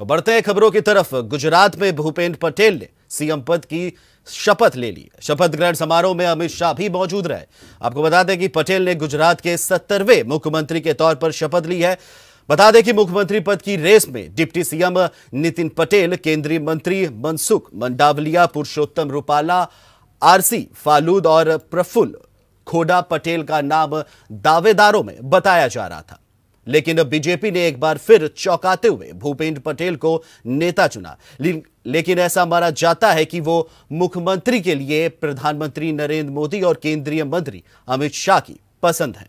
और बढ़ते हैं खबरों की तरफ गुजरात में भूपेंद्र पटेल ने सीएम पद की शपथ ले ली शपथ ग्रहण समारोह में अमित शाह भी मौजूद रहे आपको बता दें कि पटेल ने गुजरात के सत्तरवें मुख्यमंत्री के तौर पर शपथ ली है बता दें कि मुख्यमंत्री पद की रेस में डिप्टी सीएम नितिन पटेल केंद्रीय मंत्री मनसुख मंडावलिया पुरुषोत्तम रूपाला आरसी फालूद और प्रफुल्ल खोडा पटेल का नाम दावेदारों में बताया जा रहा था लेकिन अब बीजेपी ने एक बार फिर चौंकाते हुए भूपेंद्र पटेल को नेता चुना लेकिन ऐसा माना जाता है कि वो मुख्यमंत्री के लिए प्रधानमंत्री नरेंद्र मोदी और केंद्रीय मंत्री अमित शाह की पसंद है